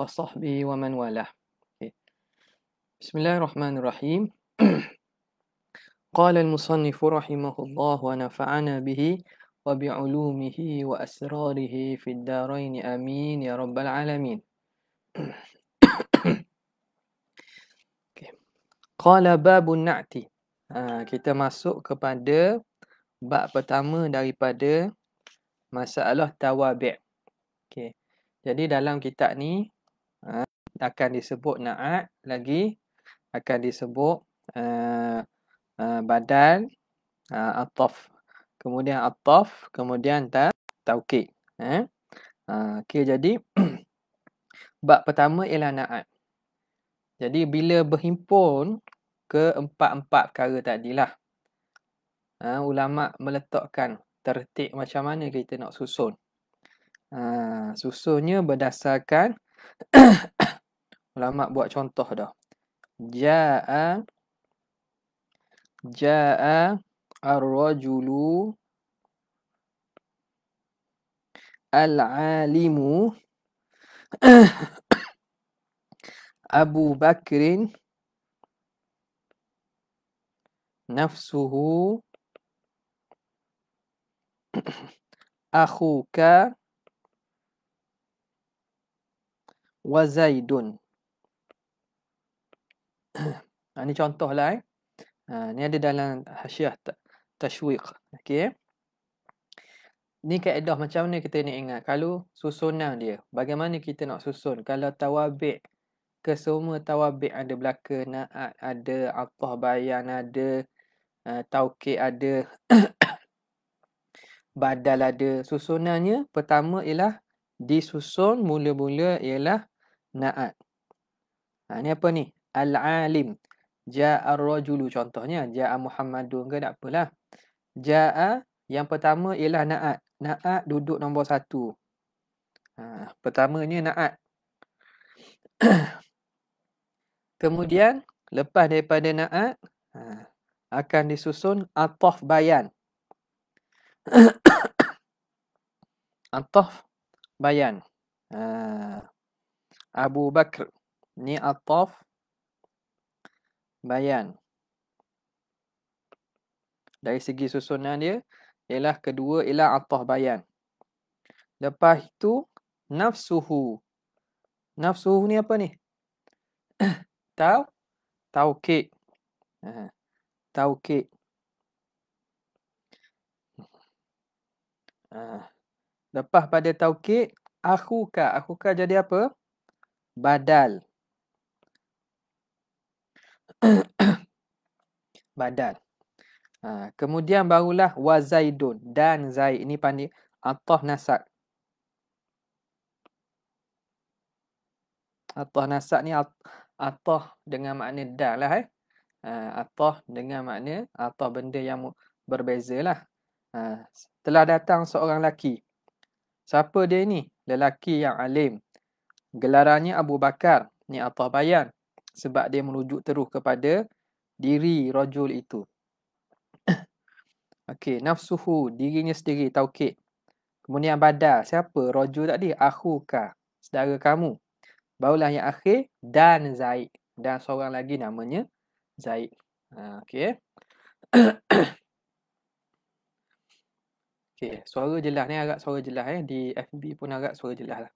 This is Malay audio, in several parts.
وصحبه ومن والاه بسم الله الرحمن الرحيم قال المصنف رحمه الله ونفعنا به وبعلومه وأسراره في الدارين آمين يا رب العالمين قال باب النعت kita masuk kepada bab pertama daripada masalah tawabi' Jadi dalam kitab ni akan disebut na'at lagi akan disebut uh, eh, uh, eh, badal uh, eh, ataf kemudian ataf kemudian ta tauke. eh uh, ah, okay, jadi bab pertama ialah na'at jadi bila berhimpun ke empat-empat perkara tadilah uh, ulama meletakkan tertik macam mana kita nak susun uh, susunnya berdasarkan Ulama buat contoh dah. Ja'a Ja'a ar-rajulu al-alimu Abu Bakrin nafsuhu akhuka wa Zaidun Ha, ni contoh lah. Eh. Ha, ni ada dalam hasyah tashwiq. Okay. Ni kaedah macam mana kita ni ingat. Kalau susunan dia. Bagaimana kita nak susun. Kalau tawabik. Kesemua tawabik ada belaka. Na'at ada. Atah bayan ada. Uh, ha, Tauqid ada. Badal ada. Susunannya pertama ialah. Disusun mula-mula ialah na'at. Ha, ni apa ni? Al-alim. Ja'a rajulu contohnya. Ja'a Muhammadun ke tak apalah. Ja'a yang pertama ialah na'at. Na'at duduk nombor satu. Ha, pertamanya na'at. Kemudian lepas daripada na'at ha, akan disusun ataf bayan. ataf bayan. Ha, Abu Bakr. Ni ataf bayan. Dari segi susunan dia, ialah kedua ialah atah bayan. Lepas itu, nafsuhu. Nafsuhu ni apa ni? Tau? Taukik. Ha, taukik. Ha. Lepas pada taukik, akhuka. Akhuka jadi apa? Badal badal. Ha, ah, kemudian barulah wazaidun dan zaid. Ini pandi atah nasak. Atah nasak ni atah dengan makna dan lah. Eh. Ha, ah, atah dengan makna atah benda yang berbeza lah. Ha, telah datang seorang lelaki. Siapa dia ni? Lelaki yang alim. Gelarannya Abu Bakar. Ni atah bayan sebab dia merujuk terus kepada diri rajul itu. Okey, nafsuhu, dirinya sendiri, taukid. Kemudian badal, siapa? Rajul tadi, akhuka, saudara kamu. Barulah yang akhir, dan Zaid. Dan seorang lagi namanya Zaid. Ha, okey. Okey, suara jelas ni agak suara jelas Eh. Di FB pun agak suara jelas lah.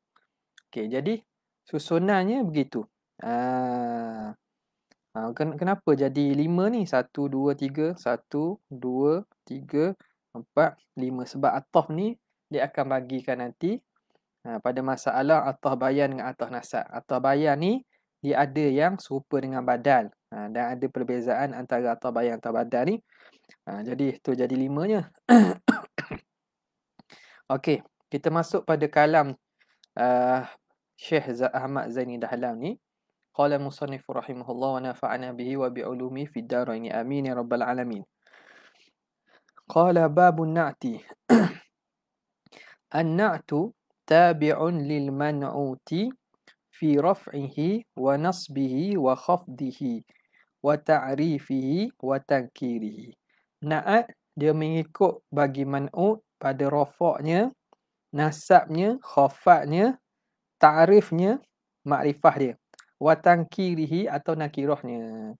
Okey, jadi susunannya begitu. Ah. ah ken kenapa jadi 5 ni? 1 2 3 1 2 3 4 5 sebab ataf ni dia akan bagikan nanti ah, pada masalah ataf bayan dengan ataf nasab. Ataf bayan ni dia ada yang serupa dengan badan Ah, dan ada perbezaan antara ataf bayan atau badan ni. Ah, jadi tu jadi 5 nya. Okey, kita masuk pada kalam uh, Syekh Ahmad Zaini Dahlam ni. قال المصنف رحمه الله ونفعنا به وبعلومه في الدارين امين يا رب العالمين قال باب النعت النعت تابع للمنعوت في رفعه ونصبه وخفضه وتعريفه وتنكيره نعت dia mengikut bagi man'ut pada rafaknya nasabnya khafaknya ta'rifnya ma'rifah dia watang kirihi atau nakirohnya.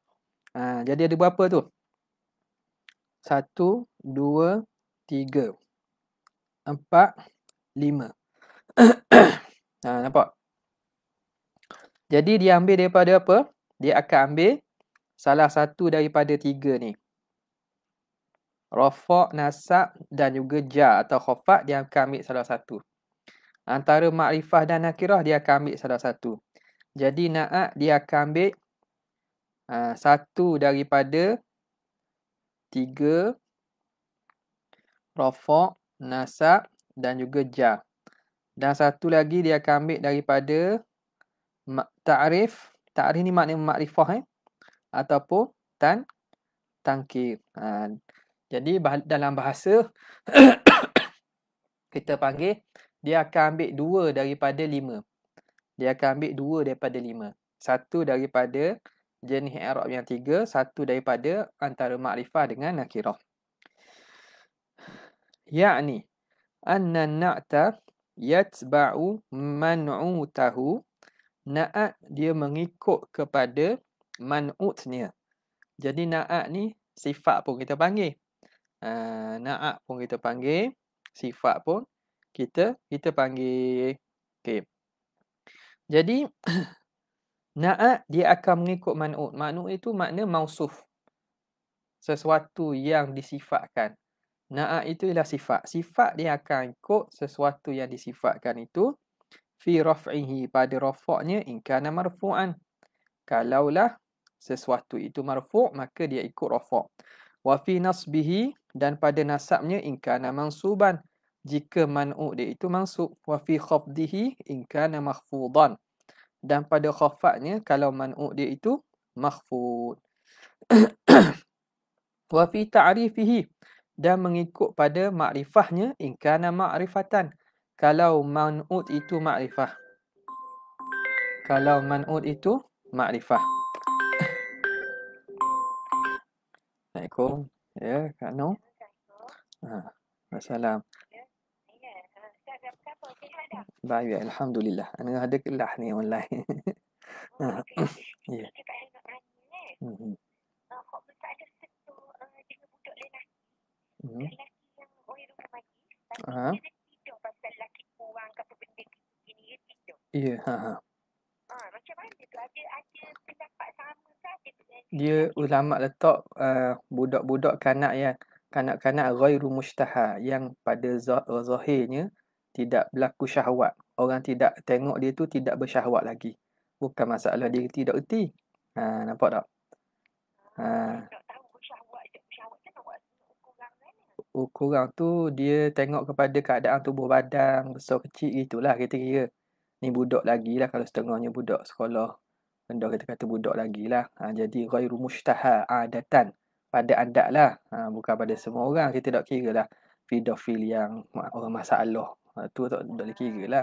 Ha, jadi ada berapa tu? Satu, dua, tiga, empat, lima. ha, nampak? Jadi dia ambil daripada apa? Dia akan ambil salah satu daripada tiga ni. Rofok, nasab dan juga ja atau khofak dia akan ambil salah satu. Antara makrifah dan nakirah dia akan ambil salah satu. Jadi naak ah, dia akan ambil uh, satu daripada tiga rofok, nasab dan juga jar. Dan satu lagi dia akan ambil daripada ta'rif. Ta'rif ni maknanya makrifah eh. Ataupun tan tangkir. Ha. Jadi bah dalam bahasa kita panggil dia akan ambil dua daripada lima dia akan ambil dua daripada lima. Satu daripada jenis Arab yang tiga, satu daripada antara makrifah dengan nakirah. Ya'ni, anna na'ta yatba'u man'utahu, na'at dia mengikut kepada man'utnya. Jadi na'at ni sifat pun kita panggil. Uh, na'at pun kita panggil, sifat pun kita kita panggil. Okay. Jadi naa eh, dia akan mengikut man'ut. Man'ut itu makna mausuf. Sesuatu yang disifatkan. Naa eh, itu ialah sifat. Sifat dia akan ikut sesuatu yang disifatkan itu fi raf'ihi pada rafa'nya in kana marfu'an. Kalaulah sesuatu itu marfu' maka dia ikut rafa'. Wa fi nasbihi dan pada nasabnya in kana mansuban jika man'u dia itu mansub wa fi khafdihi in kana mahfudan dan pada khafatnya kalau man'u dia itu mahfud wa fi ta'rifihi dan mengikut pada makrifahnya in kana ma'rifatan kalau man'ut itu makrifah kalau man'ut itu makrifah Assalamualaikum ya Kak Noor ha, ah, Assalamualaikum Baik, baik. Alhamdulillah. Ana ada kelas ni online. Oh, okay. ya. Yeah. Kan? Mm-hmm. Ha. Ah, mm-hmm. Ya, ha ha. Ah, dia ulama letak uh, budak-budak kanak ya, kanak-kanak ghairu mustaha yang pada zahirnya zoh- tidak berlaku syahwat. Orang tidak tengok dia tu tidak bersyahwat lagi. Bukan masalah dia tidak erti. Ha, nampak tak? Ha. Ukuran tu dia tengok kepada keadaan tubuh badan, besar kecil gitulah kita kira. Ni budak lagi lah kalau setengahnya budak sekolah. Benda kita kata budak lagi lah. Ha, jadi gairu mushtaha adatan pada anda lah. Ha, bukan pada semua orang. Kita tak kira lah pedofil yang orang masalah Ha, tu tak boleh kira lah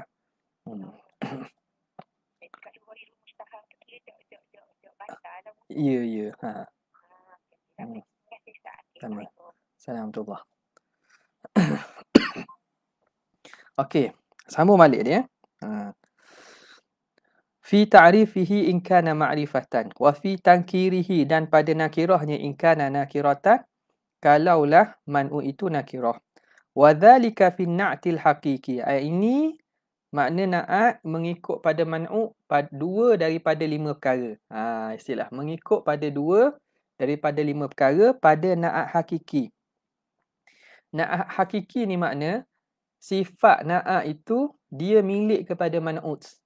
hmm. ya ya ha. Ah, hmm. Salam tu Allah Okay Sambung balik dia ha. Fi ta'rifihi in kana ma'rifatan Wa fi tankirihi dan pada nakirahnya in kana nakiratan Kalaulah man'u itu nakirah Wadhalika fi na'til haqiqi. Ayat ah, ini makna na'at mengikut pada man'u dua daripada lima perkara. Ha, istilah mengikut pada dua daripada lima perkara pada na'at hakiki. Na'at hakiki ni makna sifat na'at itu dia milik kepada man'uts.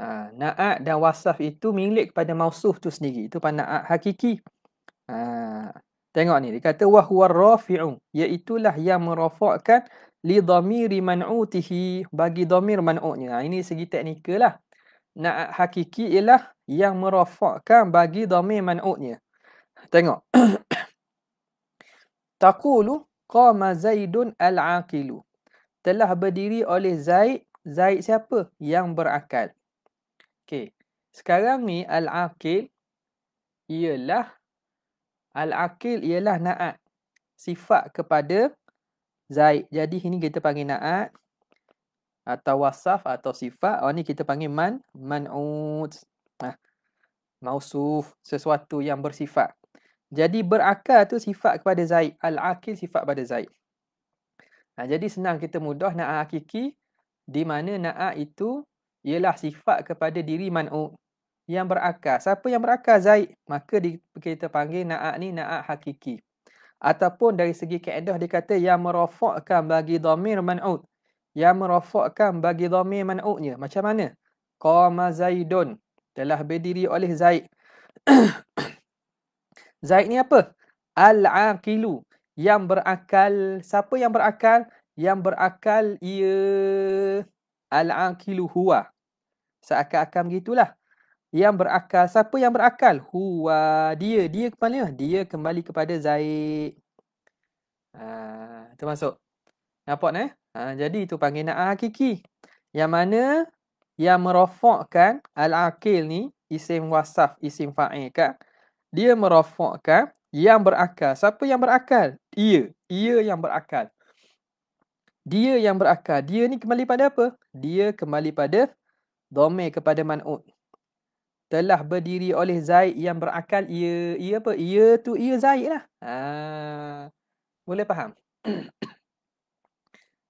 Ha, ah, na'at dan wasaf itu milik kepada mausuf tu sendiri. Itu pada na'at hakiki. Ha, Tengok ni, dia kata wa huwa rafi'u, iaitu lah yang merafa'kan li dhamiri man'utihi bagi dhamir man'utnya. Ha, ini segi teknikal lah. Nak hakiki ialah yang merafa'kan bagi dhamir man'utnya. Tengok. Taqulu qama Zaidun al-aqilu. Telah berdiri oleh Zaid. Zaid siapa? Yang berakal. Okey. Sekarang ni al-aqil ialah Al-Aqil ialah na'at. Sifat kepada Zaid. Jadi ini kita panggil na'at. Atau wasaf atau sifat. Oh, ni kita panggil man. Man'ud. Nah, mausuf. Sesuatu yang bersifat. Jadi berakal tu sifat kepada Zaid. Al-Aqil sifat kepada Zaid. Nah, jadi senang kita mudah na'at akiki. Di mana na'at itu ialah sifat kepada diri man'ud yang berakal. Siapa yang berakal Zaid? Maka kita panggil na'at ni na'at hakiki. Ataupun dari segi kaedah dia kata yang merofokkan bagi domir man'ud. Yang merofokkan bagi domir man'udnya. Macam mana? Qama Zaidun. Telah berdiri oleh Zaid. Zaid ni apa? Al-aqilu. Yang berakal. Siapa yang berakal? Yang berakal ia... Al-aqilu huwa. Seakan-akan begitulah yang berakal siapa yang berakal huwa dia dia kembali dia kembali kepada zaid ha termasuk nampak eh ha, jadi itu panggil panggilan hakiki yang mana yang merofokkan al-aqil ni isim wasaf isim fa'il kan dia merofokkan yang berakal siapa yang berakal Dia dia yang berakal dia yang berakal dia ni kembali pada apa dia kembali pada dhamir kepada man'ut telah berdiri oleh Zaid yang berakal ia ia apa ia tu ia Zaid lah. Ha. Boleh faham?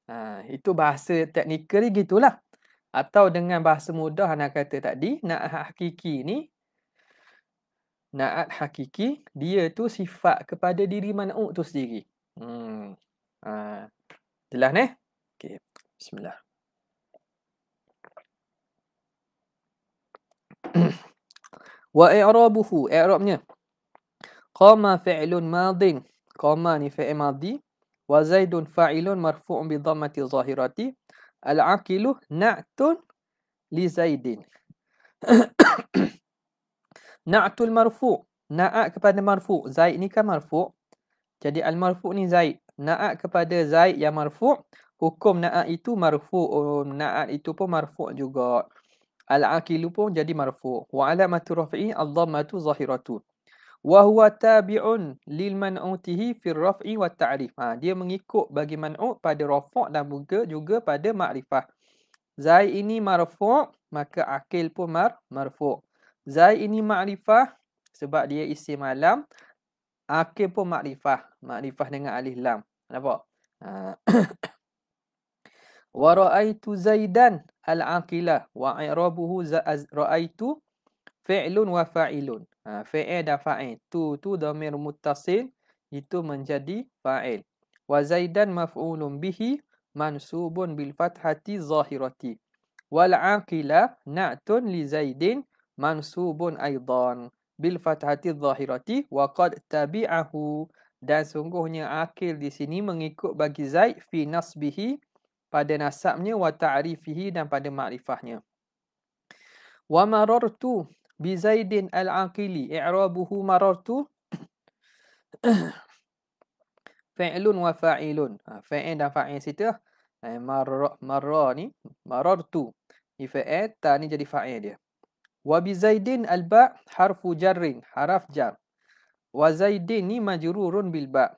ha, itu bahasa teknikal gitulah. Atau dengan bahasa mudah anak kata tadi, nak hakiki ni naat hakiki dia tu sifat kepada diri man'ut tu sendiri. Hmm. Ha. Jelas ni? Okey. Bismillahirrahmanirrahim. Wa i'rabuhu, i'rabnya. Qama fi'lun madin. Qama ni fi'il madi. Wa zaidun fa'ilun marfu'un bi dhammati zahirati. Al-aqilu na'tun li zaidin. Na'tul marfu' Na'at kepada marfu' Zaid ni kan marfu' Jadi al-marfu' ni Zaid Na'at kepada Zaid yang marfu' Hukum na'at itu marfu' Na'at itu pun marfu' juga Al-aqilu pun jadi marfu'. Wa alamatu raf'i al-dhammatu zahiratun. Wa huwa tabi'un lil man'utihi fir raf'i wa ta'rif. Ha, dia mengikut bagi man'ut pada rafu' dan juga juga pada ma'rifah. Zai ini marfu', maka akil pun mar marfu'. Zai ini ma'rifah sebab dia isi malam. Akil pun ma'rifah. Ma'rifah dengan alih lam. Nampak? Ha, wa ra'aitu Zaidan al-aqilah wa i'rabuhu ra'aitu fi'lun wa fa'ilun. Ha, fi'il dan fa'il. Tu tu dhamir muttasil itu menjadi fa'il. Wa zaidan maf'ulun bihi mansubun bil fathati zahirati. Wal aqilah na'tun li zaidin mansubun aidan bil fathati zahirati wa qad tabi'ahu dan sungguhnya akil di sini mengikut bagi zaid fi nasbihi pada nasabnya wa ta'rifihi dan pada makrifahnya. Wa marartu bi Zaidin al-Aqili i'rabuhu marartu fa'ilun wa fa'ilun. Ha, fa'il dan fa'il situ lah. eh, marra marra ni marartu ni fa'il ta ni jadi fa'il dia. Wa bi Zaidin al-ba' harfu jarrin harf jar. Wa Zaidin ni majrurun bil ba'.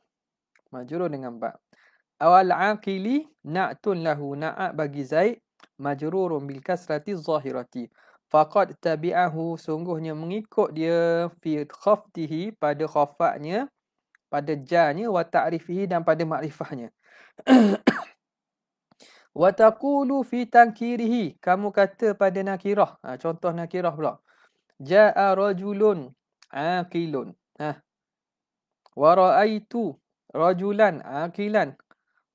Majrur dengan ba' awal aqili na'tun lahu na'at bagi zaid majrurun bil kasrati zahirati faqad tabi'ahu sungguhnya mengikut dia fi khaftihi pada khafaknya pada janya wa ta'rifihi dan pada makrifahnya wa taqulu fi tankirihi kamu kata pada nakirah ha, contoh nakirah pula ja'a rajulun aqilun ha wa ra'aitu rajulan aqilan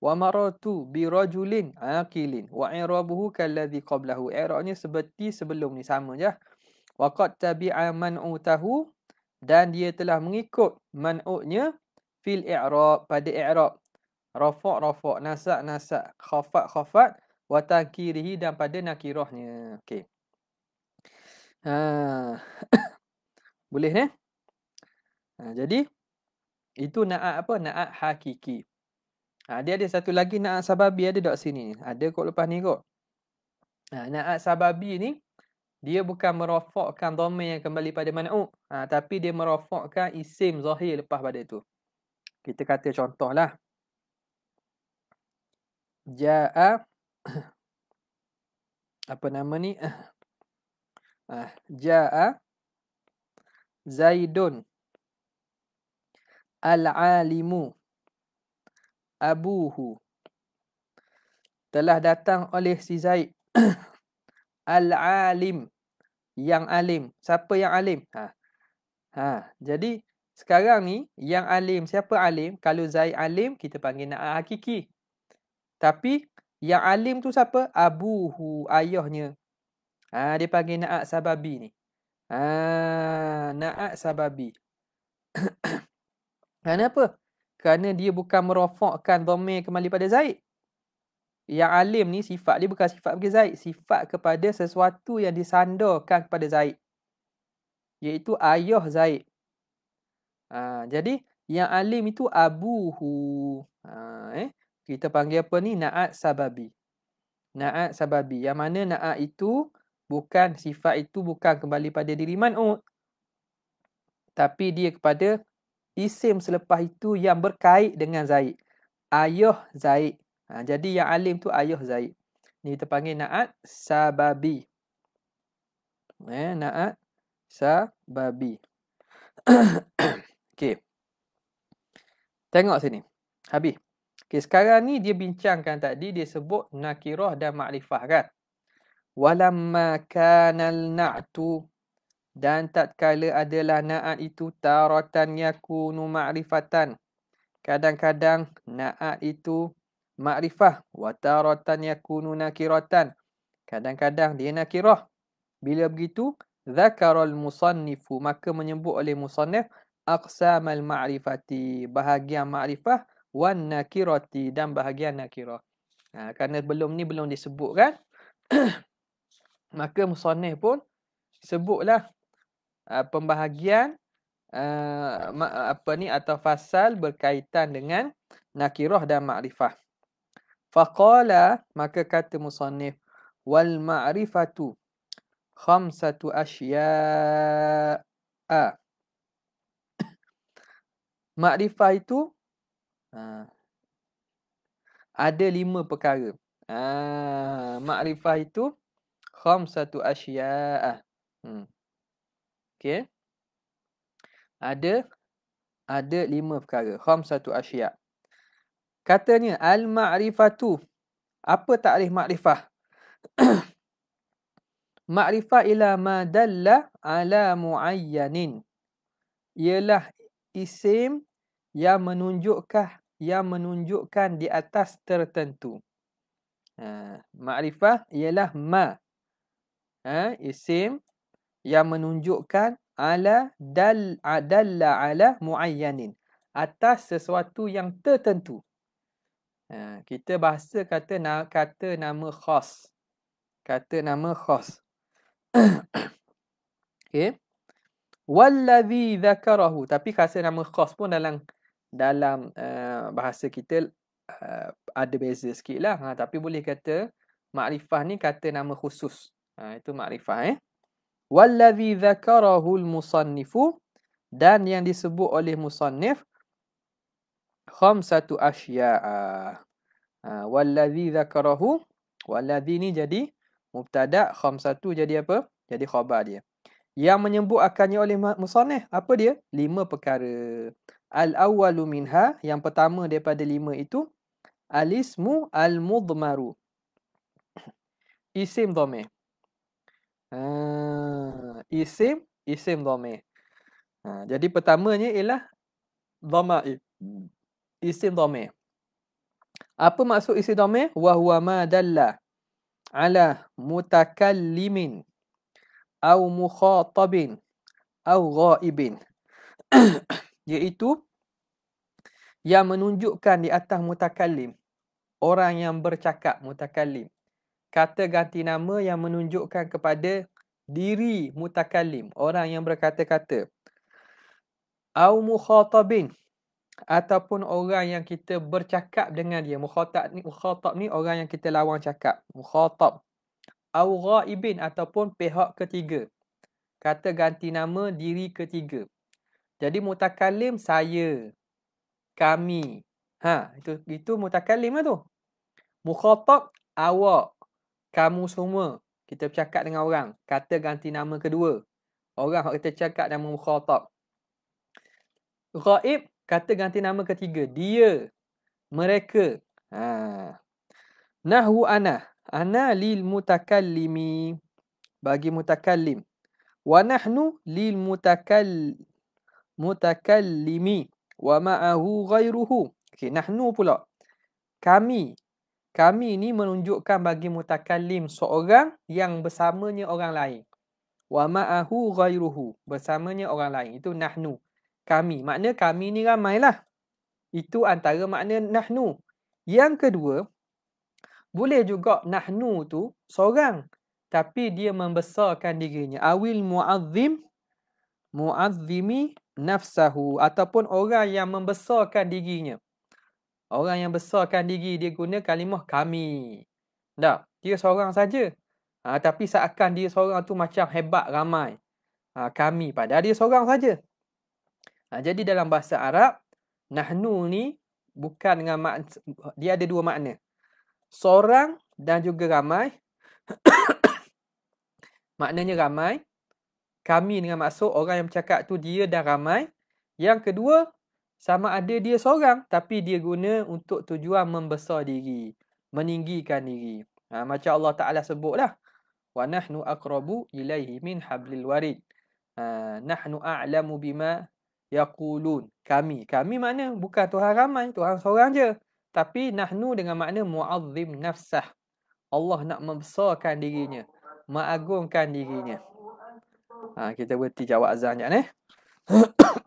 wa maratu bi rajulin aqilin wa i'rabuhu kallazi qablahu i'rabnya seperti sebelum ni sama je wa qad tabi'a man'u tahu dan dia telah mengikut man'unya fil i'rab pada i'rab rafa' rafa' nasa' nasa' khafat khafat wa takirihi dan pada nakirahnya okey ha boleh ni ha, jadi itu na'at apa na'at hakiki Ha, dia ada satu lagi naat sababi ada dekat sini. Ada kot lepas ni kot. Ha, naat sababi ni, dia bukan merofokkan dhamma yang kembali pada mana'u. Ha, tapi dia merofokkan isim zahir lepas pada itu. Kita kata contohlah. Ja'a. Apa nama ni? Ha, Ja'a. Zaidun. Al-alimu abuhu telah datang oleh si Zaid al-alim yang alim siapa yang alim ha ha jadi sekarang ni yang alim siapa alim kalau Zaid alim kita panggil nak hakiki tapi yang alim tu siapa abuhu ayahnya ha dia panggil naat sababi ni ha naat sababi kenapa kerana dia bukan merofokkan dhamir kembali pada Zaid. Yang alim ni sifat dia bukan sifat bagi Zaid, sifat kepada sesuatu yang disandarkan kepada Zaid. Iaitu ayah Zaid. Ha, jadi yang alim itu abuhu. Ha, eh? Kita panggil apa ni? Na'at sababi. Na'at sababi. Yang mana na'at itu bukan sifat itu bukan kembali pada diri man'ud. Tapi dia kepada isim selepas itu yang berkait dengan Zaid. Ayuh Zaid. Ha, jadi yang alim tu ayuh Zaid. Ni kita panggil na'at sababi. Eh, na'at sababi. okay. Tengok sini. Habis. Okay, sekarang ni dia bincangkan tadi dia sebut nakirah dan ma'rifah kan. Walamma kanal na'tu dan tak tatkala adalah naat itu taratan yakunu ma'rifatan kadang-kadang naat itu ma'rifah wa taratan yakunu nakiratan kadang-kadang dia nakirah bila begitu zakaral musannifu maka menyebut oleh musannif aqsamal ma'rifati bahagian ma'rifah wa nakirati dan bahagian nakirah ha, kerana belum ni belum disebutkan, maka musannif pun sebutlah Ah, pembahagian uh, apa ni atau fasal berkaitan dengan nakirah dan makrifah. Faqala maka kata musannif wal ma'rifatu khamsatu asya'a. Makrifah itu uh, ada lima perkara. Ah, makrifah itu khamsatu asya'a. Hmm okey ada ada lima perkara kham satu asyia katanya al ma'rifatu apa takrif ma'rifah? Ma'rifah ila ma dalla ala muayyanin ialah isim yang menunjukkan yang menunjukkan di atas tertentu. Ha, makrifah ialah ma. Ha, isim yang menunjukkan ala dal adalla ala muayyanin atas sesuatu yang tertentu. Ha, kita bahasa kata na, kata nama khas. Kata nama khas. okay. Walladhi dhakarahu. Tapi kata nama khas pun dalam dalam uh, bahasa kita uh, ada beza sikit Ha, tapi boleh kata makrifah ni kata nama khusus. Ha, itu makrifah eh. Wallazi dhakarahu al-musannifu dan yang disebut oleh musannif khamsatu asya'a. Ah wallazi dhakarahu wallazi ni jadi mubtada khamsatu jadi apa? Jadi khabar dia. Yang menyebut akannya oleh musannif apa dia? Lima perkara. Al-awwalu minha yang pertama daripada lima itu al-ismu al-mudmaru. Isim dhamir. Ah, isim isim dhamir. Ha, jadi pertamanya ialah dhamma isim dhamir. Apa maksud isim dhamir? Wa huwa ma dalla ala mutakallimin au mukhatabin au ghaibin. Iaitu yang menunjukkan di atas mutakallim orang yang bercakap mutakallim kata ganti nama yang menunjukkan kepada diri mutakalim, orang yang berkata-kata. Au mukhatabin ataupun orang yang kita bercakap dengan dia. Mukhatab ni, mukhatab ni orang yang kita lawan cakap. Mukhatab. Au ghaibin ataupun pihak ketiga. Kata ganti nama diri ketiga. Jadi mutakalim saya, kami. Ha, itu itu mutakalim lah tu. Mukhatab awak kamu semua kita bercakap dengan orang kata ganti nama kedua orang hak kita cakap nama mukhatab ghaib kata ganti nama ketiga dia mereka ha nahwu ana ana lil mutakallimi bagi mutakallim wa nahnu lil mutakall mutakallimi wa ma'ahu ghairuhu okey nahnu pula kami kami ni menunjukkan bagi mutakallim seorang yang bersamanya orang lain. Wa ma'ahu ghairuhu. Bersamanya orang lain. Itu nahnu. Kami. Makna kami ni ramailah. Itu antara makna nahnu. Yang kedua, boleh juga nahnu tu seorang. Tapi dia membesarkan dirinya. Awil mu'azzim mu'azzimi nafsahu. Ataupun orang yang membesarkan dirinya. Orang yang besarkan diri dia guna kalimah kami. Tak, dia seorang saja. Ha, tapi seakan dia seorang tu macam hebat ramai. Ha, kami padahal dia seorang saja. Ha, jadi dalam bahasa Arab, nahnu ni bukan dengan dia ada dua makna. Seorang dan juga ramai. Maknanya ramai. Kami dengan maksud orang yang bercakap tu dia dan ramai. Yang kedua, sama ada dia seorang tapi dia guna untuk tujuan membesar diri, meninggikan diri. Ha, macam Allah Taala sebutlah. Wa nahnu aqrabu ilaihi min hablil warid. Ha, nahnu a'lamu bima yaqulun. Kami, kami mana? Bukan Tuhan ramai, Tuhan seorang je. Tapi nahnu dengan makna muazzim nafsah. Allah nak membesarkan dirinya, mengagungkan dirinya. Ha, kita berhenti jawab azan jap eh.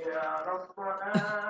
E Hare Krishna.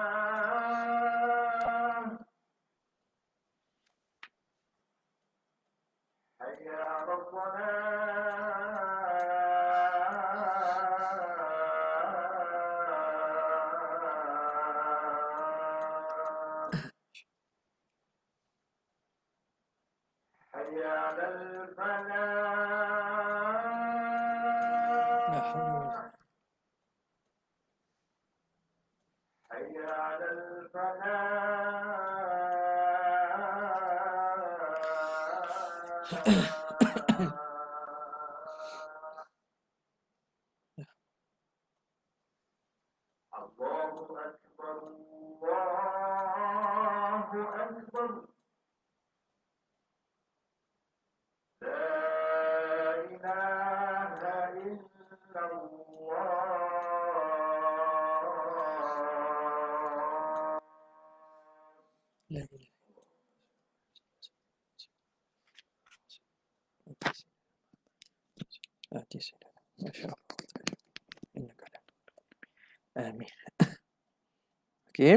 Okey.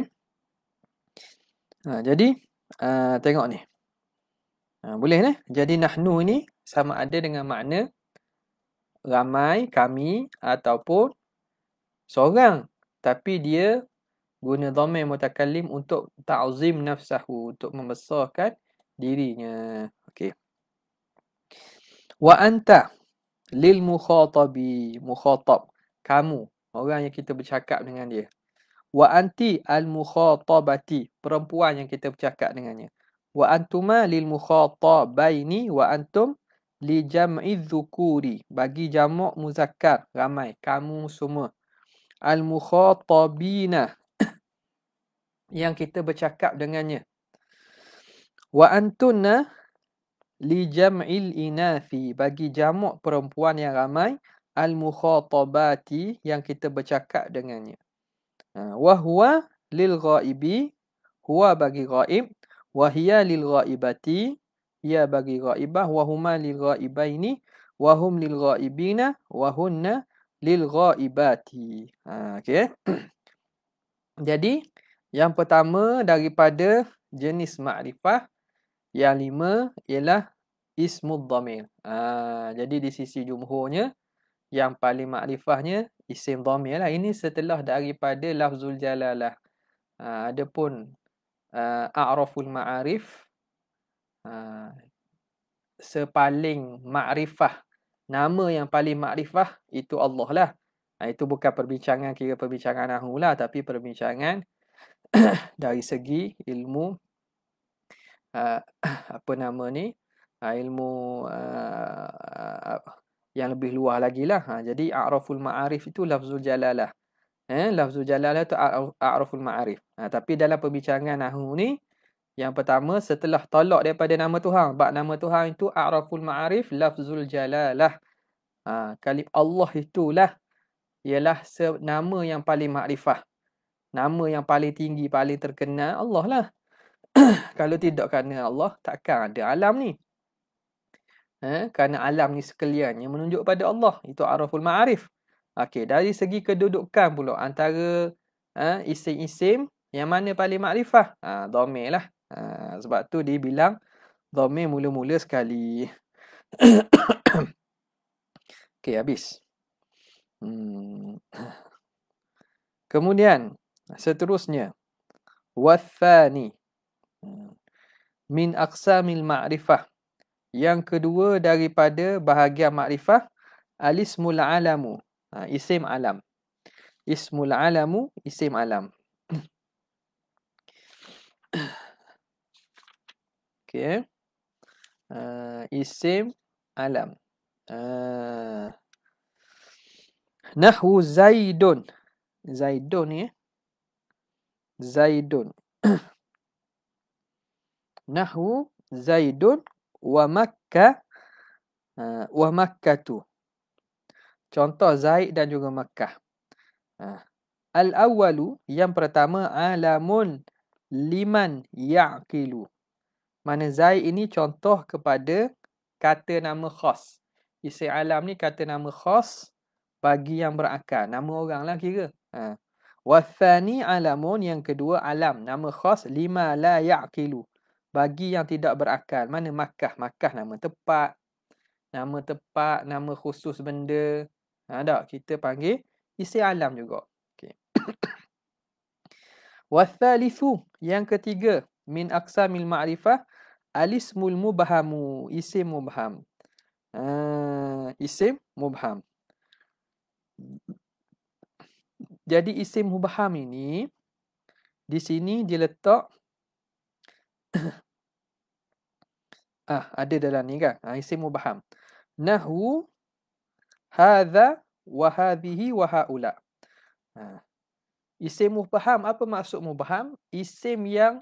Ha, jadi uh, tengok ni. Ha, boleh lah. Jadi nahnu ni sama ada dengan makna ramai kami ataupun seorang. Tapi dia guna dhamir mutakallim untuk ta'zim nafsahu. Untuk membesarkan dirinya. Okey. Wa anta lil mukhatabi. Mukhatab. Kamu. Orang yang kita bercakap dengan dia wa anti al mukhatabati perempuan yang kita bercakap dengannya wa antuma lil mukhatabaini wa antum li jam'i dhukuri bagi jamak muzakkar ramai kamu semua al mukhatabina yang kita bercakap dengannya wa antunna li jam'il inathi bagi jamak perempuan yang ramai al mukhatabati yang kita bercakap dengannya Ha, Wahuwa lil ghaibi. Huwa bagi ghaib. Wahia lil ghaibati. Ia bagi ghaibah. Wahuma lil ghaibaini. Wahum lil ghaibina. Wahunna lil ghaibati. Ha, okay. Jadi, yang pertama daripada jenis makrifah yang lima ialah ismud dhamir. Ha, jadi di sisi jumhurnya yang paling makrifahnya isim dhamir lah. Ini setelah daripada lafzul jalalah. Ha, ah, ada pun uh, ah, a'raful ma'arif. Ha, sepaling ma'rifah. Nama yang paling ma'rifah itu Allah lah. Ha, itu bukan perbincangan kira perbincangan nahu lah. Tapi perbincangan dari segi ilmu. Uh, apa nama ni? Uh, ilmu uh, uh, yang lebih luar lagi lah. Ha, jadi A'raful Ma'arif itu lafzul jalalah. Eh, lafzul jalalah itu A'raful Ma'arif. Ha, tapi dalam perbincangan Nahu ni, yang pertama setelah tolak daripada nama Tuhan. Sebab nama Tuhan itu A'raful Ma'arif lafzul jalalah. Ha, kalib Allah itulah. Ialah nama yang paling makrifah. Nama yang paling tinggi, paling terkenal Allah lah. Kalau tidak kerana Allah, takkan ada alam ni eh, kerana alam ni sekaliannya menunjuk pada Allah. Itu araful ma'arif. Okey, dari segi kedudukan pula antara eh, isim-isim yang mana paling ma'rifah? Ha, dhamir lah. Ha, sebab tu dia bilang dhamir mula-mula sekali. Okey, habis. Hmm. Kemudian, seterusnya. Wathani. Hmm. Min aqsamil ma'rifah. Yang kedua daripada bahagian makrifah alismul alamu. Ha, isim alam. Ismul alamu, isim alam. Okay. Uh, ha, isim alam. Uh, ha. nahu Zaidun. Zaidun ni. Eh? Zaidun. nahu Zaidun wa Makkah uh, wa Makkah tu. Contoh Zaid dan juga Makkah. Uh, eh, Al awalu yang pertama alamun liman yaqilu. Mana Zaid ini contoh kepada kata nama khas. Isi alam ni kata nama khas bagi yang berakal. Nama orang lah kira. Ha. Eh, Wathani alamun yang kedua alam. Nama khas lima la ya'kilu bagi yang tidak berakal mana makah makah nama tepat nama tepat nama khusus benda ada ha, kita panggil isi alam juga okey wasalisu yang ketiga min aqsamil ma'rifah alismul mubhamu isim mubham uh, isim mubham jadi isim mubham ini di sini diletak ah ada dalam ni kan ah isim mubham nahu hadha wa hadhihi wa haula ah, isim mubham apa maksud mubham isim yang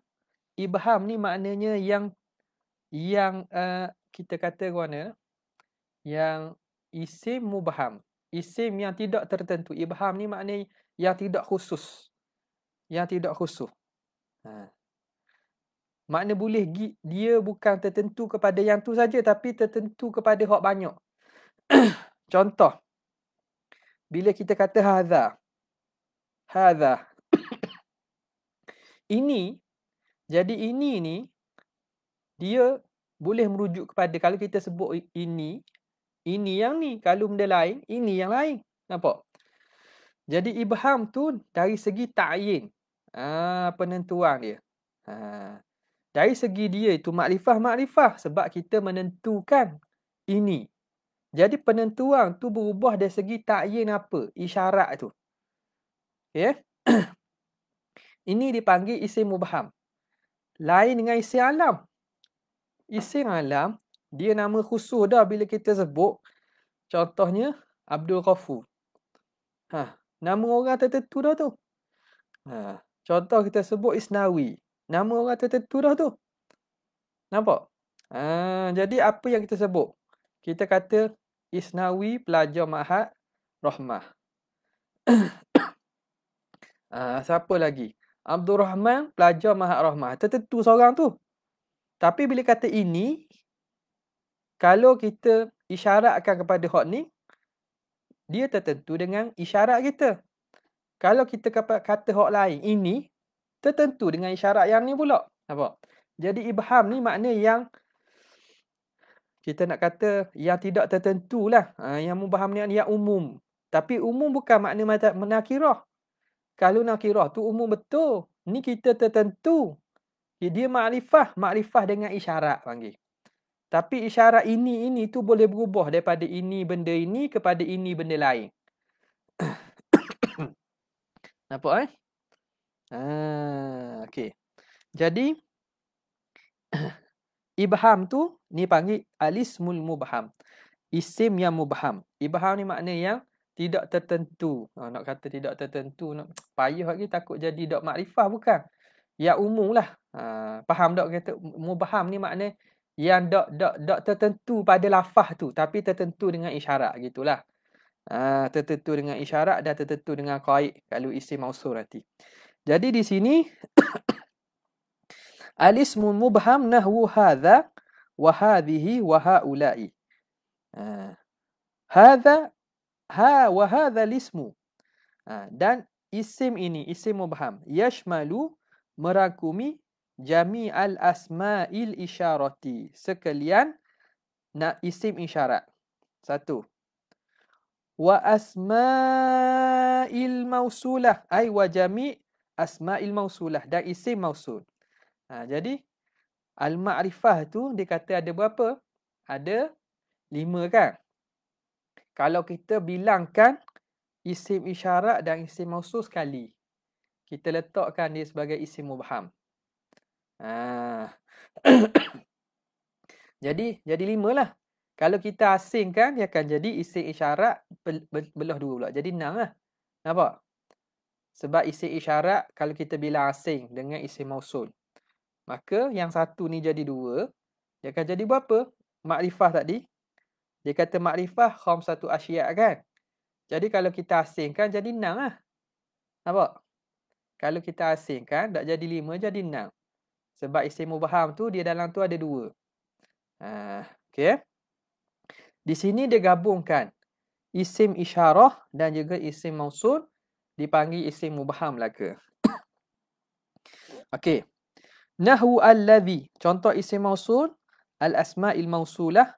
ibham ni maknanya yang yang uh, kita kata mana yang isim mubham isim yang tidak tertentu ibham ni maknanya yang tidak khusus yang tidak khusus ha. Makna boleh dia bukan tertentu kepada yang tu saja tapi tertentu kepada hak banyak. Contoh bila kita kata hadza. Hadza. ini jadi ini ni dia boleh merujuk kepada kalau kita sebut ini ini yang ni kalau benda lain ini yang lain. Nampak? Jadi ibham tu dari segi ta'yin. Ah penentuan dia. Ah dari segi dia itu makrifah makrifah sebab kita menentukan ini jadi penentuan tu berubah dari segi takyin apa isyarat tu Yeah, ya? ini dipanggil isim mubham lain dengan isim alam isim alam dia nama khusus dah bila kita sebut contohnya Abdul Ghafur ha nama orang tertentu dah tu ha contoh kita sebut Isnawi nama orang tertentu dah tu. Nampak? Ha, jadi apa yang kita sebut? Kita kata Isnawi pelajar Mahat Rahmah. ha, siapa lagi? Abdul Rahman pelajar Mahat Rahmah. Tertentu seorang tu. Tapi bila kata ini, kalau kita isyaratkan kepada hot ni, dia tertentu dengan isyarat kita. Kalau kita kata hot lain, ini, tertentu dengan isyarat yang ni pula. Nampak? Jadi ibham ni makna yang kita nak kata yang tidak tertentu lah. Ha, yang mubaham ni yang umum. Tapi umum bukan makna mata menakirah. Kalau nakirah tu umum betul. Ni kita tertentu. Dia ma'rifah. Ma'rifah dengan isyarat panggil. Tapi isyarat ini ini tu boleh berubah daripada ini benda ini kepada ini benda lain. Nampak eh? Ah, okay. Jadi ibham tu ni panggil alismul mubham. Isim yang mubham. Ibham ni makna yang tidak tertentu. Ha, nak kata tidak tertentu nak payah lagi takut jadi dak makrifah bukan. Ya umum lah. Ha, ah, faham dak kata mubham ni makna yang dak dak dak tertentu pada lafaz tu tapi tertentu dengan isyarat gitulah. ha, tertentu dengan isyarat dan tertentu dengan qaid kalau isim mausul nanti. Jadi di sini alismun mubham nahwu hadha wa hadhihi wa haula'i. Ha. Hadha ha wa hadha alismu. Ha. dan isim ini isim mubham yashmalu merangkumi jami'al asma'il isyarati sekalian na isim isyarat satu wa asma'il mausulah ay wa jami' asma'il mausulah dan isim mausul. Ha, jadi, al-ma'rifah tu dia kata ada berapa? Ada lima kan? Kalau kita bilangkan isim isyarat dan isim mausul sekali, kita letakkan dia sebagai isim mubham. Ha. jadi, jadi lima lah. Kalau kita asingkan, dia akan jadi isim isyarat belah dua pula. Jadi enam lah. Nampak? Sebab isi isyarat kalau kita bilang asing dengan isi mausul. Maka yang satu ni jadi dua. Dia akan jadi berapa? Makrifah tadi. Dia kata makrifah khom satu asyiat kan? Jadi kalau kita asingkan jadi enam lah. Nampak? Kalau kita asingkan tak jadi lima jadi enam. Sebab isi mubaham tu dia dalam tu ada dua. Ha, okay. Eh? Di sini dia gabungkan isim isyarah dan juga isim mausul dipanggil isim mubham lah ke? Okey. Nahu alladhi. Contoh isim mausul. Al-asma'il mausulah.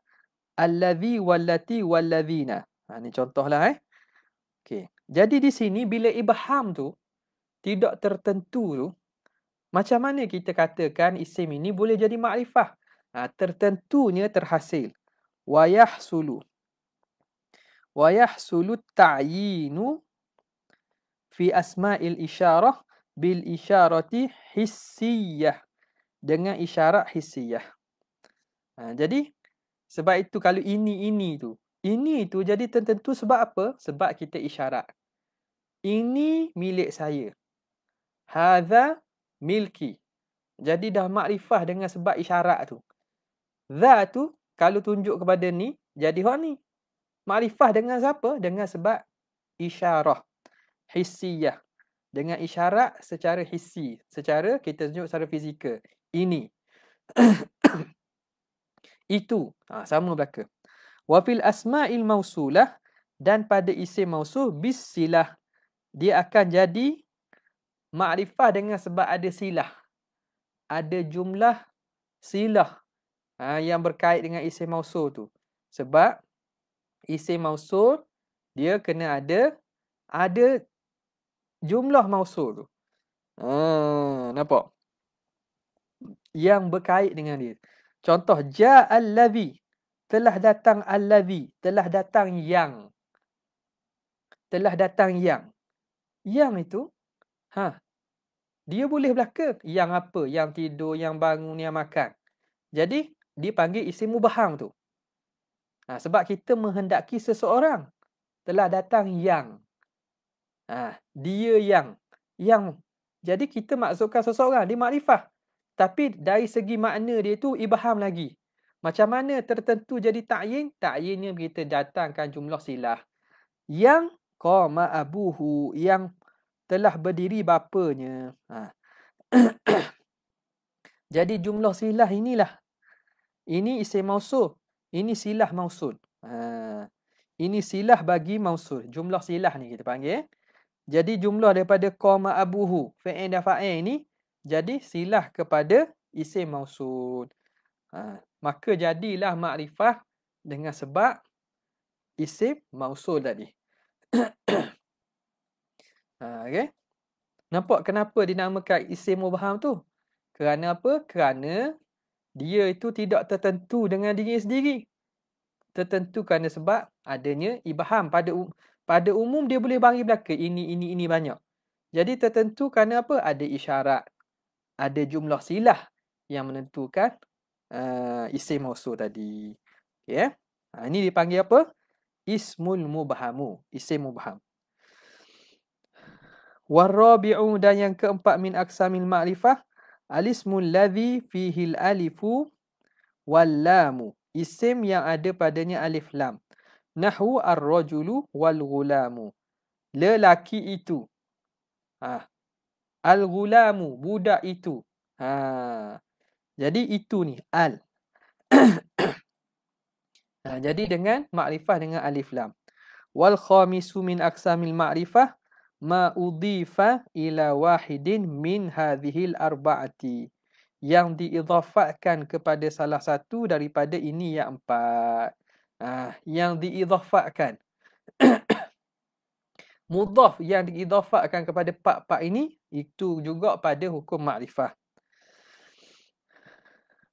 Alladhi wallati walladhina. Ha, ni contoh lah eh. Okey. Jadi di sini bila ibham tu tidak tertentu tu. Macam mana kita katakan isim ini boleh jadi ma'rifah? Ha, tertentunya terhasil. Wayah sulu. Wayah sulu ta'yinu fi asma'il isyarah bil isyarati hissiyah dengan isyarat hissiyah. Ha, jadi sebab itu kalau ini ini tu. Ini tu jadi tertentu sebab apa? Sebab kita isyarat. Ini milik saya. Hadza milki. Jadi dah makrifah dengan sebab isyarat tu. Za tu kalau tunjuk kepada ni jadi hak ni. Makrifah dengan siapa? Dengan sebab isyarah hissiyah dengan isyarat secara hissi secara kita tunjuk secara fizikal ini itu ha, sama belaka wa fil asmail mausulah dan pada isim mausul bisilah dia akan jadi ma'rifah dengan sebab ada silah ada jumlah silah ha, yang berkait dengan isim mausul tu sebab isim mausul dia kena ada ada jumlah mausul tu. Ah, ha, nampak? Yang berkait dengan dia. Contoh, Ja'allavi. Telah datang allavi. Telah datang yang. Telah datang yang. Yang itu, ha, dia boleh berlaku. Yang apa? Yang tidur, yang bangun, yang makan. Jadi, dia panggil isim mubahang tu. Ha, sebab kita menghendaki seseorang. Telah datang yang. Ha, dia yang yang jadi kita maksudkan seseorang di makrifah. Tapi dari segi makna dia tu ibham lagi. Macam mana tertentu jadi ta'yin? Ta'yinnya kita datangkan jumlah silah. Yang koma abuhu yang telah berdiri bapanya. Ha. jadi jumlah silah inilah. Ini isim mausul. Ini silah mausul. Ha. Ini silah bagi mausul. Jumlah silah ni kita panggil. Jadi jumlah daripada koma abuhu fa'in dan fa'in ni jadi silah kepada isim mausul. Ha, maka jadilah makrifah dengan sebab isim mausul tadi. ha, okay. Nampak kenapa dinamakan isim mubham tu? Kerana apa? Kerana dia itu tidak tertentu dengan diri sendiri. Tertentu kerana sebab adanya ibham pada pada umum dia boleh bagi belaka ini ini ini banyak. Jadi tertentu kerana apa? Ada isyarat. Ada jumlah silah yang menentukan uh, isim mausul tadi. Ya, eh? Ha, ini dipanggil apa? Ismul mubahamu, isim mubham. Warabi'u dan yang keempat min aksamil ma'rifah alismul ladhi fihi alifu wal lamu. Isim yang ada padanya alif lam nahu ar-rajulu wal ghulamu lelaki itu ha al ghulamu budak itu ha jadi itu ni al ha, jadi dengan makrifah dengan alif lam wal khamisu min aksamil makrifah, ma udifa ila wahidin min hadhil arba'ati yang diidhafakan kepada salah satu daripada ini yang empat. Ah, yang diidhafakan. mudhaf yang diidhafakan kepada pak-pak ini itu juga pada hukum ma'rifah.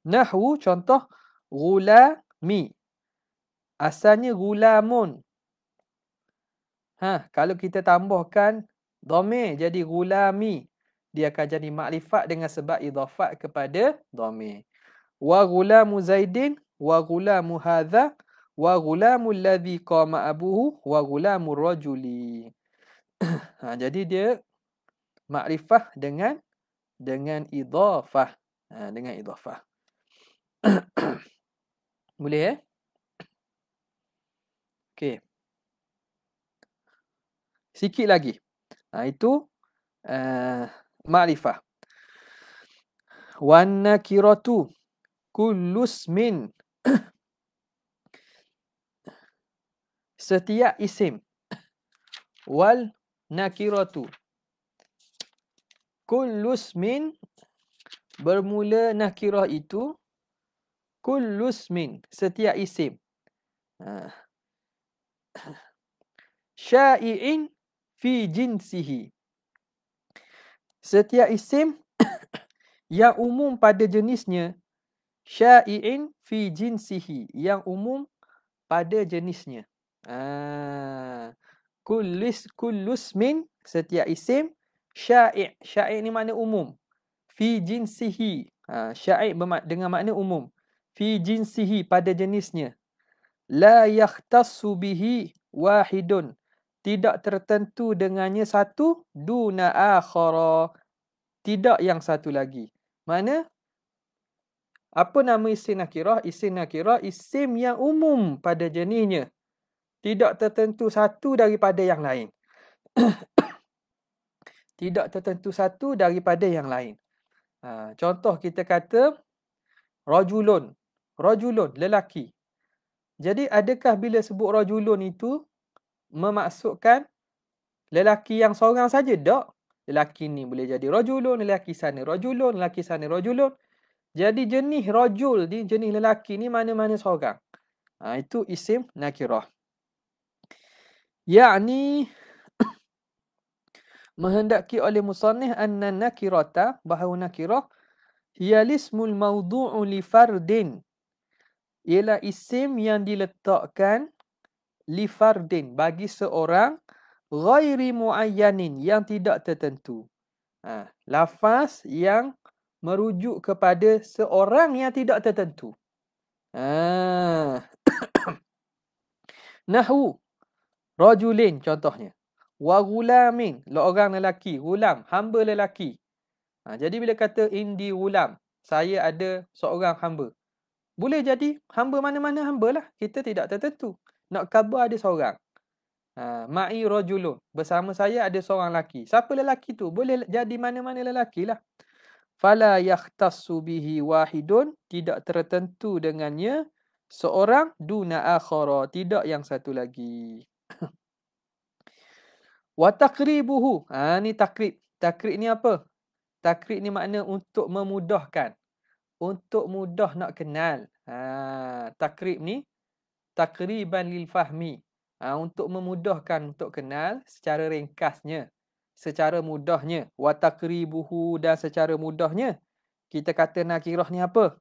Nahu contoh gula mi Asalnya gulamun. Ha, kalau kita tambahkan dhamir jadi gulami, dia akan jadi ma'rifat dengan sebab idhafat kepada dhamir. Wa gulamu Zaidin wa gulamu hadza wa ghulamu alladhi qama abuhu wa ghulamu rajuli ha, jadi dia makrifah dengan dengan idhafah ha, dengan idhafah boleh eh okey sikit lagi ha, itu uh, makrifah wan nakiratu kullu ismin setiap isim wal nakiratu kullus min bermula nakirah itu kullus min setiap isim ha. syai'in fi jinsihi setiap isim yang umum pada jenisnya syai'in fi jinsihi yang umum pada jenisnya kullis ah. kullus min setiap isim syai' syai' ni makna umum fi jinsihi ha, syai' dengan makna umum fi jinsihi pada jenisnya la yahtassu bihi wahidun tidak tertentu dengannya satu duna akhara tidak yang satu lagi mana apa nama isim nakirah isim nakirah isim yang umum pada jenisnya tidak tertentu satu daripada yang lain tidak tertentu satu daripada yang lain ha, contoh kita kata rajulun rajulun lelaki jadi adakah bila sebut rajulun itu memasukkan lelaki yang seorang saja tak lelaki ni boleh jadi rajulun lelaki sana rajulun lelaki sana rajulun jadi jenis rajul di jenis lelaki ni mana-mana seorang ha, itu isim nakirah Ya'ni menghendaki oleh musannih anna nakirata bahawa nakirah ia ismul maudu'u li fardin ialah isim yang diletakkan li fardin bagi seorang ghairi muayyanin yang tidak tertentu ha, lafaz yang merujuk kepada seorang yang tidak tertentu ha. nahwu Rajulin contohnya. Wa gulamin. Lah orang lelaki. Gulam. Hamba lelaki. Ha, jadi bila kata indi gulam. Saya ada seorang hamba. Boleh jadi hamba mana-mana hamba lah. Kita tidak tertentu. Nak kabar ada seorang. Ha, Ma'i rajulun. Bersama saya ada seorang lelaki. Siapa lelaki tu? Boleh jadi mana-mana lelaki lah. Fala yakhtassu bihi wahidun. Tidak tertentu dengannya. Seorang duna akhara. Tidak yang satu lagi. Wa takribuhu. Ha, ni takrib. Takrib ni apa? Takrib ni makna untuk memudahkan. Untuk mudah nak kenal. Ha, takrib ni. Takriban lil fahmi. Ha, untuk memudahkan untuk kenal secara ringkasnya. Secara mudahnya. Wa takribuhu dan secara mudahnya. Kita kata nakirah ni apa?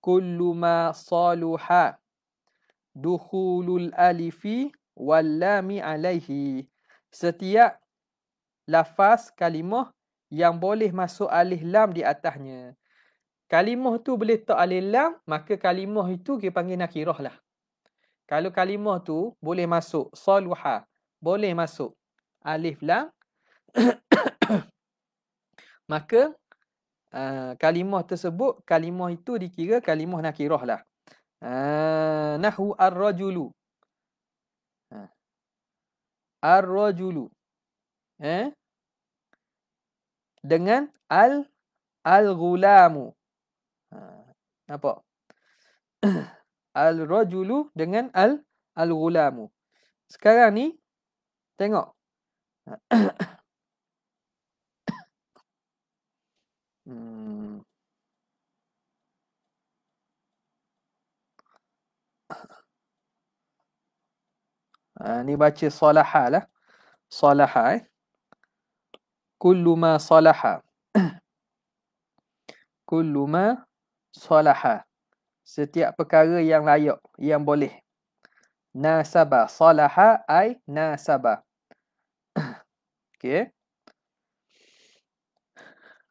Kullu ma saluha. Duhulul alifi wallami alaihi. Setiap lafaz kalimah yang boleh masuk alif lam di atasnya. Kalimah tu boleh tak alif lam, maka kalimah itu kita panggil nakirah lah. Kalau kalimah tu boleh masuk saluha, boleh masuk alif lam, maka uh, kalimah tersebut, kalimah itu dikira kalimah nakirah lah. Uh, nahu ar-rajulu, ar-rajulu eh dengan al al-ghulamu ha apa al-rajulu dengan al al-ghulamu sekarang ni tengok hmm Ah, ni baca salaha lah. Salaha eh. Kullu ma salaha. Kullu ma salaha. Setiap perkara yang layak, yang boleh. Nasaba. Salaha ay nasaba. okay.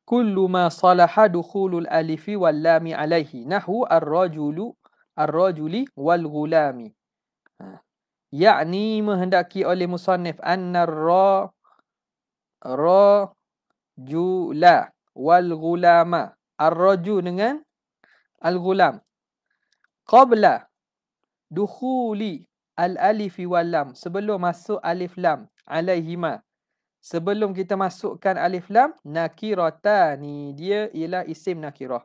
Kullu ma salaha dukhulul alifi wal lami alaihi. Nahu ar-rajulu ar-rajuli wal gulami. Ah yakni menghendaki oleh musannif annar ra ra jula wal gulama arraju dengan al gulam qabla dukhuli al alif wal lam sebelum masuk alif lam alaihima sebelum kita masukkan alif lam nakiratani dia ialah isim nakirah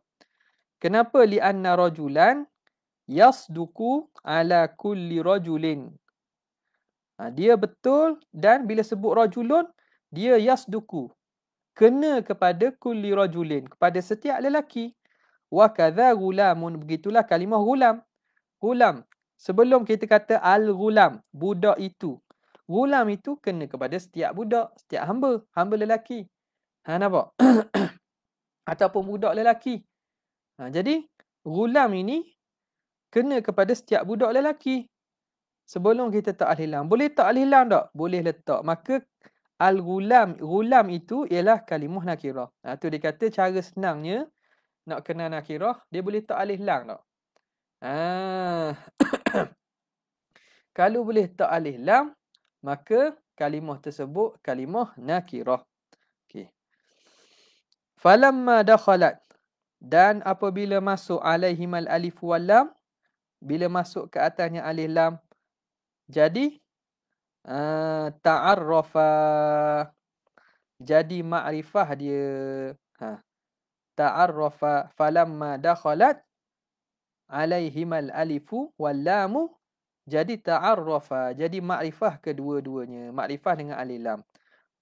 kenapa lianna anna rajulan yasduku ala kulli rajulin Ha, dia betul dan bila sebut rajulun, dia yasduku. Kena kepada kulli rajulin, kepada setiap lelaki. Wa kadha gulamun, begitulah kalimah gulam. Gulam, sebelum kita kata al-gulam, budak itu. Gulam itu kena kepada setiap budak, setiap hamba, hamba lelaki. Ha, nampak? Ataupun budak lelaki. Ha, jadi, gulam ini kena kepada setiap budak lelaki sebelum kita letak al-hilam. Boleh letak al-hilam tak? Boleh letak. Maka al-gulam, gulam itu ialah kalimah nakirah. Ha, tu dia kata cara senangnya nak kena nakirah, dia boleh letak al-hilam tak? Ha. Kalau boleh letak al-hilam, maka kalimah tersebut kalimah nakirah. Okey. Falamma dakhalat dan apabila masuk alaihimal alif wal lam bila masuk ke atasnya alif lam jadi uh, ta'arrafa jadi ma'rifah dia ha ta'arrafa falamma dakhalat alaihimal alifu wal lamu jadi ta'arrafa jadi ma'rifah kedua-duanya ma'rifah dengan alif lam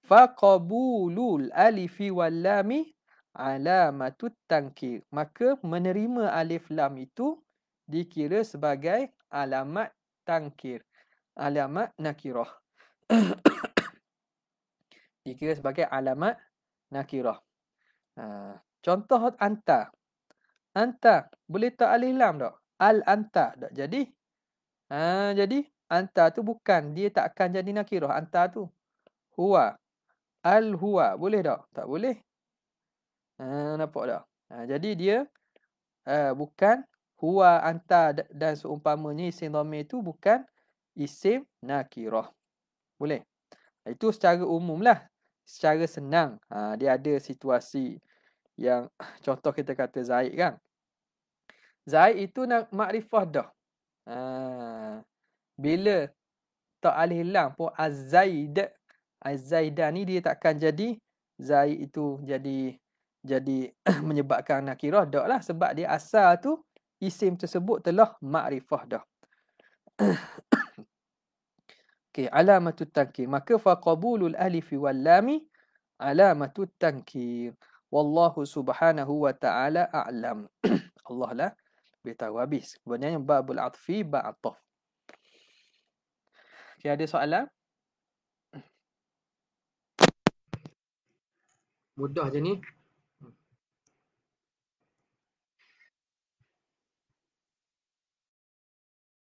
faqabulul alifi wal lami alamatut tankir maka menerima alif lam itu dikira sebagai alamat tangkir alamat nakirah. Dikira sebagai alamat nakirah. Ha. Contoh anta. Anta. Boleh tak alih lam tak? Al anta. Tak jadi. Ha, jadi anta tu bukan. Dia tak akan jadi nakirah. Anta tu. Huwa. Al huwa. Boleh tak? Tak boleh. Ha, nampak tak? Ha, jadi dia uh, bukan huwa anta dan seumpamanya isim dhamir tu bukan isim nakirah. Boleh? Ah, itu secara umum lah, Secara senang. Ha, dia ada situasi yang contoh kita kata Zaid kan. Zaid itu nak makrifah dah. Ha, bila tak alih hilang pun Az-Zaid. az ni dia takkan jadi. Zaid itu jadi jadi menyebabkan nakirah dah lah. Sebab dia asal tu isim tersebut telah makrifah dah. tanki alamatu tanki maka faqabulul alif wal lami alamatu tanki wallahu subhanahu wa ta'ala a'lam Allah lah lebih tahu habis kemudian yang babul atfi ba'atof okay, ada soalan mudah je ni